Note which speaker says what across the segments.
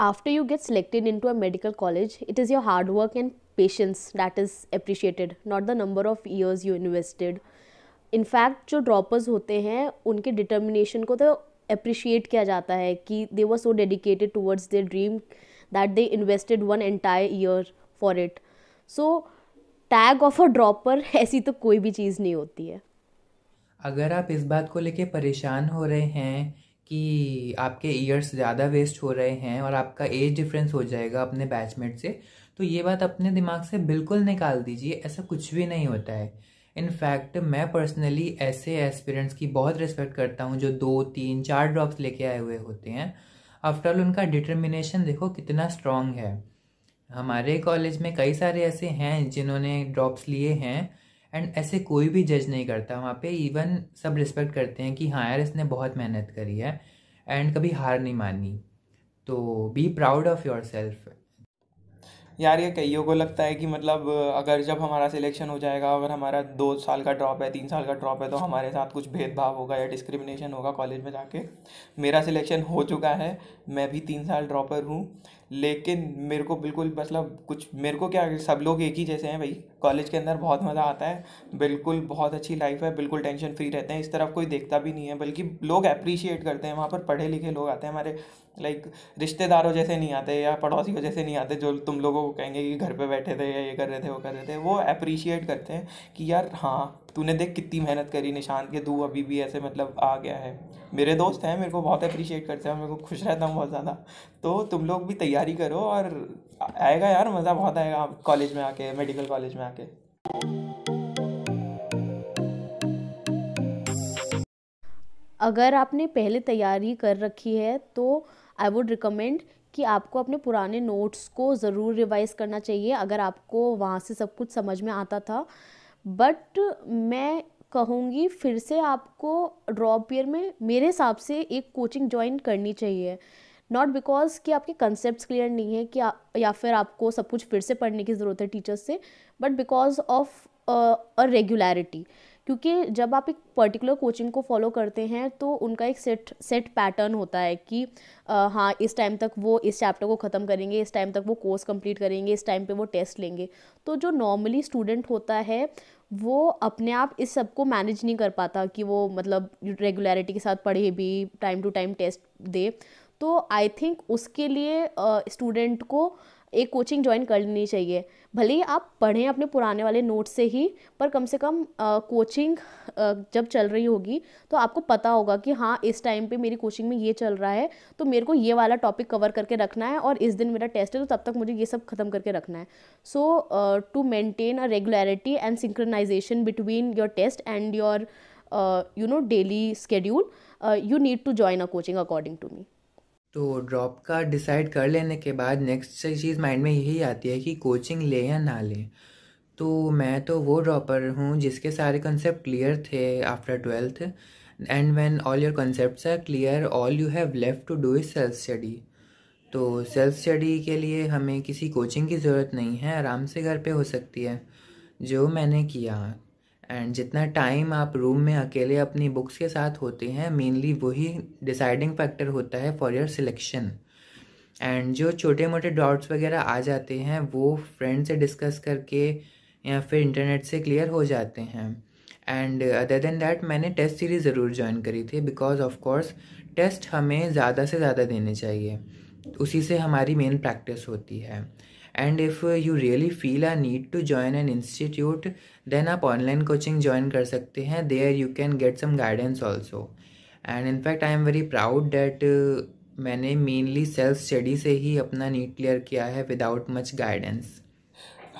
Speaker 1: After you get selected into a medical college, it is your hard work and patience that is appreciated, not the number of years you invested. In fact, जो droppers होते हैं उनके determination को तो appreciate किया जाता है कि they were so dedicated towards their dream that they invested one entire year for it. So, tag of a dropper ऐसी तो कोई भी चीज़ नहीं होती है
Speaker 2: अगर आप इस बात को लेके परेशान हो रहे हैं कि आपके ईयर्स ज़्यादा वेस्ट हो रहे हैं और आपका एज डिफरेंस हो जाएगा अपने बैचमेट से तो ये बात अपने दिमाग से बिल्कुल निकाल दीजिए ऐसा कुछ भी नहीं होता है इनफैक्ट मैं पर्सनली ऐसे एस्पिरेंट्स की बहुत रिस्पेक्ट करता हूँ जो दो तीन चार ड्रॉप्स लेके आए हुए होते हैं आफ्टरऑल उनका डिटर्मिनेशन देखो कितना स्ट्रांग है हमारे कॉलेज में कई सारे ऐसे हैं जिन्होंने ड्रॉप्स लिए हैं एंड ऐसे कोई भी जज नहीं करता वहाँ पे इवन सब रिस्पेक्ट करते हैं कि हाँ यार इसने बहुत मेहनत करी है एंड कभी हार नहीं मानी तो be proud of yourself यार ये
Speaker 3: कईयों को लगता है कि मतलब अगर जब हमारा सिलेक्शन हो जाएगा अगर हमारा दो साल का ड्रॉप है तीन साल का ड्रॉप है तो हमारे साथ कुछ भेदभाव होगा या डिस्क्रिमिनेशन होगा कॉलेज में जाके मेरा सिलेक्शन हो चुका है मैं भी तीन साल ड्रॉपर हूँ लेकिन मेरे को बिल्कुल मतलब कुछ मेरे को क्या सब लोग एक ही जैसे हैं भाई कॉलेज के अंदर बहुत मज़ा आता है बिल्कुल बहुत अच्छी लाइफ है बिल्कुल टेंशन फ्री रहते हैं इस तरफ कोई देखता भी नहीं है बल्कि लोग अप्रिशिएट करते हैं वहाँ पर पढ़े लिखे लोग आते हैं हमारे लाइक रिश्तेदारों जैसे नहीं आते या पड़ोसियों जैसे नहीं आते जो तुम लोगों को कहेंगे कि घर पर बैठे थे या ये कर रहे थे वो कर रहे थे वो अप्रिशिएट करते हैं कि यार हाँ तूने देख कितनी मेहनत करी निशान के तू अभी भी ऐसे मतलब आ गया है मेरे दोस्त हैं मेरे को बहुत अप्रिशिएट करते हैं मेरे को खुश रहता हूँ बहुत ज़्यादा तो तुम लोग भी तैयारी करो और आएगा यार मज़ा बहुत आएगा कॉलेज में आके मेडिकल कॉलेज में आके
Speaker 1: अगर आपने पहले तैयारी कर रखी है तो आई वुड रिकमेंड कि आपको अपने पुराने नोट्स को ज़रूर रिवाइज़ करना चाहिए अगर आपको वहाँ से सब कुछ समझ में आता था बट मैं कहूँगी फिर से आपको ड्रॉप ईयर में मेरे हिसाब से एक कोचिंग ज्वाइन करनी चाहिए नॉट बिकॉज कि आपके कंसेप्ट क्लियर नहीं है कि आ, या फिर आपको सब कुछ फिर से पढ़ने की ज़रूरत है टीचर्स से but because of a regularity क्योंकि जब आप एक पर्टिकुलर कोचिंग को फॉलो करते हैं तो उनका एक सेट सेट पैटर्न होता है कि आ, हाँ इस टाइम तक वो इस चैप्टर को ख़त्म करेंगे इस टाइम तक वो कोर्स कंप्लीट करेंगे इस टाइम पे वो टेस्ट लेंगे तो जो नॉर्मली स्टूडेंट होता है वो अपने आप इस सब को मैनेज नहीं कर पाता कि वो मतलब रेगुलरिटी के साथ पढ़े भी टाइम टू टाइम टेस्ट दे तो आई थिंक उसके लिए स्टूडेंट को एक कोचिंग ज्वाइन कर लेनी चाहिए भले ही आप पढ़ें अपने पुराने वाले नोट से ही पर कम से कम आ, कोचिंग आ, जब चल रही होगी तो आपको पता होगा कि हाँ इस टाइम पे मेरी कोचिंग में ये चल रहा है तो मेरे को ये वाला टॉपिक कवर करके रखना है और इस दिन मेरा टेस्ट है तो तब तक मुझे ये सब खत्म करके रखना है so to maintain a regularity and synchronisation between your test and your you know daily schedule you need to join a coaching according to me
Speaker 2: तो ड्रॉप का डिसाइड कर लेने के बाद नेक्स्ट चीज़ माइंड में यही आती है कि कोचिंग लें या ना लें तो मैं तो वो ड्रॉपर हूँ जिसके सारे कॉन्सेप्ट क्लियर थे after twelfth and when all your concepts are clear all you have left to do is self study तो सेल्फ स्टडी के लिए हमें किसी कोचिंग की ज़रूरत नहीं है आराम से घर पे हो सकती है जो मैंने किया एंड जितना टाइम आप रूम में अकेले अपनी बुक्स के साथ होते हैं मेनली वही डिसाइडिंग फैक्टर होता है फॉर योर सिलेक्शन एंड जो छोटे मोटे डाउट्स वगैरह आ जाते हैं वो फ्रेंड से डिस्कस करके या फिर इंटरनेट से क्लियर हो जाते हैं एंड अदर देन दैट मैंने टेस्ट सीरीज़ ज़रूर ज्वाइन करी थी बिकॉज ऑफ कोर्स टेस्ट हमें ज़्यादा से ज़्यादा देने चाहिए उसी से हमारी मेन प्रैक्टिस होती है and if you really feel a need to join an institute then आप ऑनलाइन कोचिंग ज्वाइन कर सकते हैं they are you can get some guidance also and in fact I am very proud that मैंने mainly self study से ही अपना NEET clear किया है विदाउट मच गाइडेंस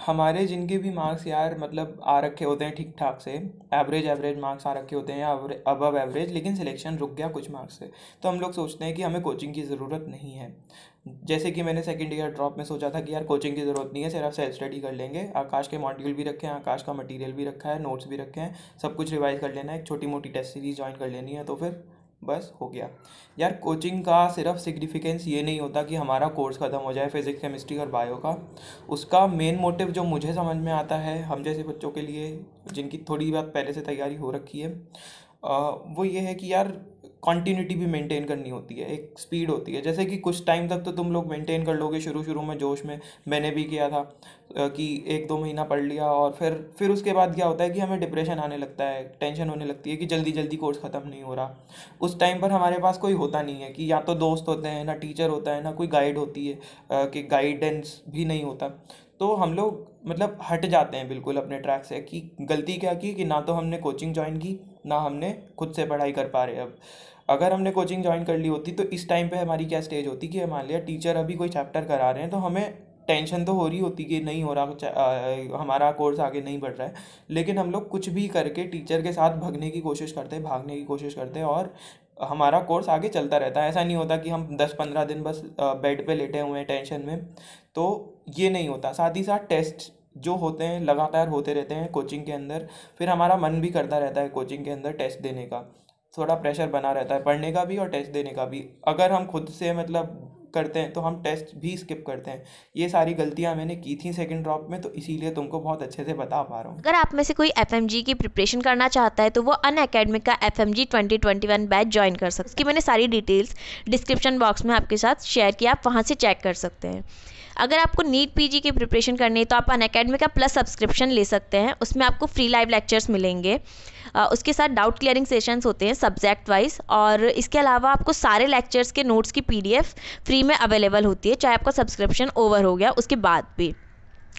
Speaker 3: हमारे जिनके भी मार्क्स यार मतलब आ रखे होते हैं ठीक ठाक से एवरेज एवरेज मार्क्स आ रखे होते हैं अबव एवरेज लेकिन सिलेक्शन रुक गया कुछ मार्क्स से तो हम लोग सोचते हैं कि हमें कोचिंग की ज़रूरत नहीं है जैसे कि मैंने सेकेंड ईयर ड्रॉप में सोचा था कि यार कोचिंग की ज़रूरत नहीं है सिर्फ सेल्फ स्टडी कर लेंगे आकाश के मॉड्यूल भी रखे हैं आकाश का मटेरियल भी रखा है नोट्स भी रखे हैं सब कुछ रिवाइज कर लेना है एक छोटी मोटी टेस्ट सीरीज ज्वाइन कर लेनी है तो फिर बस हो गया यार कोचिंग का सिर्फ सिग्निफिकेंस ये नहीं होता कि हमारा कोर्स ख़त्म हो जाए फिज़िक्स केमिस्ट्री और बायो का उसका मेन मोटिव जो मुझे समझ में आता है हम जैसे बच्चों के लिए जिनकी थोड़ी बात पहले से तैयारी हो रखी है आ, वो ये है कि यार कॉन्टीन्यूटी भी मेंटेन करनी होती है एक स्पीड होती है जैसे कि कुछ टाइम तक तो तुम लोग मेंटेन कर लोगे शुरू शुरू में जोश में मैंने भी किया था कि एक दो महीना पढ़ लिया और फिर फिर उसके बाद क्या होता है कि हमें डिप्रेशन आने लगता है टेंशन होने लगती है कि जल्दी जल्दी कोर्स ख़त्म नहीं हो रहा उस टाइम पर हमारे पास कोई होता नहीं है कि या तो दोस्त होते हैं ना टीचर होता है ना कोई गाइड होती है कि गाइडेंस भी नहीं होता तो हम लोग मतलब हट जाते हैं बिल्कुल अपने ट्रैक से कि गलती क्या की कि ना तो हमने कोचिंग ज्वाइन की ना हमने खुद से पढ़ाई कर पा रहे अब अगर हमने कोचिंग ज्वाइन कर ली होती तो इस टाइम पे हमारी क्या स्टेज होती कि मान लिया टीचर अभी कोई चैप्टर करा रहे हैं तो हमें टेंशन तो हो रही होती कि नहीं हो रहा आ, हमारा कोर्स आगे नहीं बढ़ रहा है लेकिन हम लोग कुछ भी करके टीचर के साथ भगने की कोशिश करते हैं भागने की कोशिश करते हैं और हमारा कोर्स आगे चलता रहता है ऐसा नहीं होता कि हम दस पंद्रह दिन बस बेड पे लेटे हुए हैं टेंशन में तो ये नहीं होता साथ ही साथ टेस्ट जो होते हैं लगातार होते रहते हैं कोचिंग के अंदर फिर हमारा मन भी करता रहता है कोचिंग के अंदर टेस्ट देने का थोड़ा प्रेशर बना रहता है पढ़ने का भी और टेस्ट देने का भी अगर हम खुद से मतलब करते हैं तो हम टेस्ट भी स्किप करते हैं ये सारी गलतियां मैंने की थी सेकंड ड्रॉप में तो इसीलिए तुमको बहुत अच्छे से बता पा रहा हूँ
Speaker 1: अगर आप में से कोई एफ की प्रिपरेशन करना चाहता है तो वो अन अकेडमिक का F M G twenty twenty one batch join कर सकते इसकी मैंने सारी डिटेल्स डिस्क्रिप्शन बॉक्स में आपके साथ शेयर किया आप वहाँ से चेक कर सकते हैं अगर आपको नीट पीजी की प्रिपरेशन करनी है तो आप अन अकेडमी का प्लस सब्सक्रिप्शन ले सकते हैं उसमें आपको फ्री लाइव लेक्चर्स मिलेंगे उसके साथ डाउट क्लियरिंग सेशंस होते हैं सब्जेक्ट वाइज और इसके अलावा आपको सारे लेक्चर्स के नोट्स की पीडीएफ फ्री में अवेलेबल होती है चाहे आपका सब्सक्रिप्शन ओवर हो गया उसके बाद भी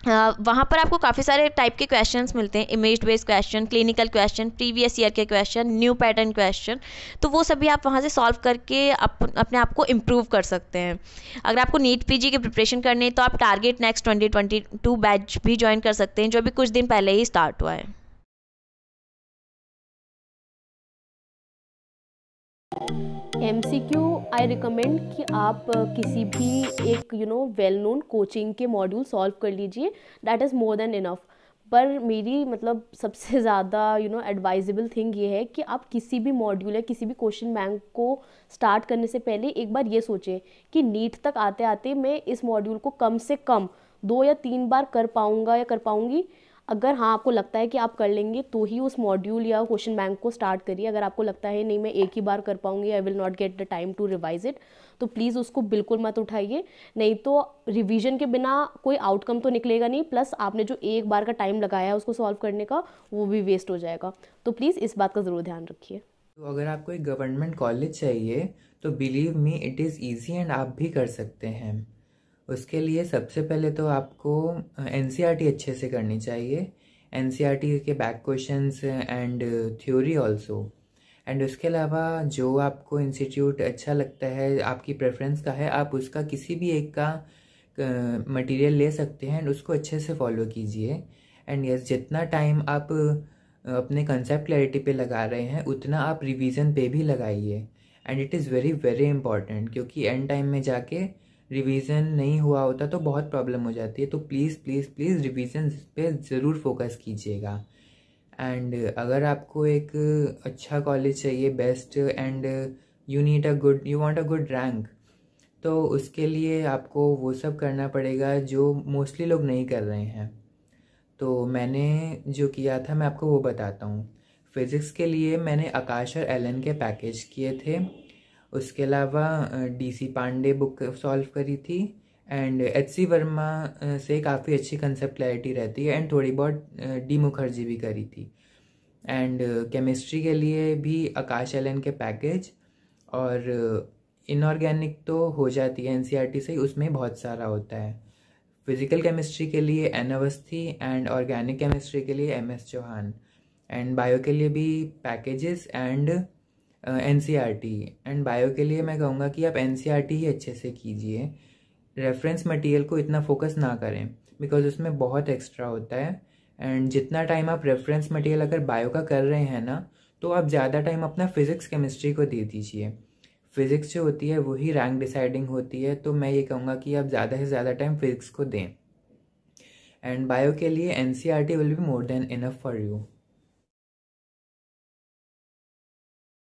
Speaker 1: वहाँ पर आपको काफ़ी सारे टाइप के क्वेश्चंस मिलते हैं image based question clinical question previous year के क्वेश्चन न्यू पैटर्न क्वेश्चन तो वो सभी आप वहाँ से सॉल्व करके अप, अपने आप को इम्प्रूव कर सकते हैं अगर आपको नीट पीजी की प्रिपरेशन करनी है तो आप target next twenty twenty two batch भी ज्वाइन कर सकते हैं जो अभी कुछ दिन पहले ही स्टार्ट हुआ है M C Q I recommend कि आप uh, किसी भी एक you know well known coaching के मॉड्यूल सॉल्व कर लीजिए that is more than enough पर मेरी मतलब सबसे ज़्यादा यू नो एडवाइजेबल थिंग ये है कि आप किसी भी मॉड्यूल या किसी भी क्वेश्चन बैंक को स्टार्ट करने से पहले एक बार ये सोचें कि नीट तक आते आते मैं इस मॉड्यूल को कम से कम दो या तीन बार कर पाऊँगा या कर पाऊँगी अगर हाँ आपको लगता है कि आप कर लेंगे तो ही उस मॉड्यूल या क्वेश्चन बैंक को स्टार्ट करिए अगर आपको लगता है नहीं मैं एक ही बार कर पाऊंगी I will not get the time to revise it तो प्लीज़ उसको बिल्कुल मत उठाइए नहीं तो रिवीजन के बिना कोई आउटकम तो निकलेगा नहीं प्लस आपने जो एक बार का टाइम लगाया है उसको सॉल्व करने का वो भी वेस्ट हो जाएगा तो प्लीज़ इस बात का ज़रूर ध्यान रखिए
Speaker 2: तो अगर आपको एक गवर्नमेंट कॉलेज चाहिए तो believe me it is easy and आप भी कर सकते हैं उसके लिए सबसे पहले तो आपको एन e अच्छे से करनी चाहिए एन e के back question and theory also and उसके अलावा जो आपको इंस्टीट्यूट अच्छा लगता है आपकी प्रेफरेंस का है आप उसका किसी भी एक का मटेरियल ले सकते हैं एंड उसको अच्छे से फॉलो कीजिए एंड यस जितना टाइम आप अपने कंसेप्ट क्लैरिटी पे लगा रहे हैं उतना आप रिवीजन पे भी लगाइए and it is very very important क्योंकि एंड टाइम में जाके रिवीजन नहीं हुआ होता तो बहुत प्रॉब्लम हो जाती है तो प्लीज़ प्लीज़ प्लीज़ रिवीजन पे ज़रूर फोकस कीजिएगा एंड अगर आपको एक अच्छा कॉलेज चाहिए best and you need a good you want a good rank तो उसके लिए आपको वो सब करना पड़ेगा जो मोस्टली लोग नहीं कर रहे हैं तो मैंने जो किया था मैं आपको वो बताता हूँ फिज़िक्स के लिए मैंने आकाश और एलन के पैकेज किए थे उसके अलावा डीसी पांडे बुक सॉल्व करी थी एंड एच सी वर्मा से काफ़ी अच्छी कंसेप्ट क्लैरिटी रहती है एंड थोड़ी बहुत डी मुखर्जी भी करी थी एंड केमिस्ट्री के लिए भी आकाश एल के पैकेज और इनऑर्गेनिक तो हो जाती है एन e से उसमें बहुत सारा होता है फिजिकल केमिस्ट्री के लिए N Awasthi and organic chemistry के लिए M S Chauhan and bio के लिए भी packages and N C R T and bio के लिए मैं कहूँगा कि आप एन सी आर टी ही अच्छे से कीजिए रेफरेंस मटेरियल को इतना फोकस ना करें बिकॉज उसमें बहुत एक्स्ट्रा होता है एंड जितना टाइम आप रेफरेंस मटेरियल अगर बायो का कर रहे हैं ना तो आप ज़्यादा टाइम अपना फिज़िक्स केमिस्ट्री को दे दीजिए फिज़िक्स जो होती है वही रैंक डिसाइडिंग होती है तो मैं ये कहूँगा कि आप ज़्यादा से ज़्यादा टाइम फिज़िक्स को दें एंड बायो के लिए N C R T will be more than enough for you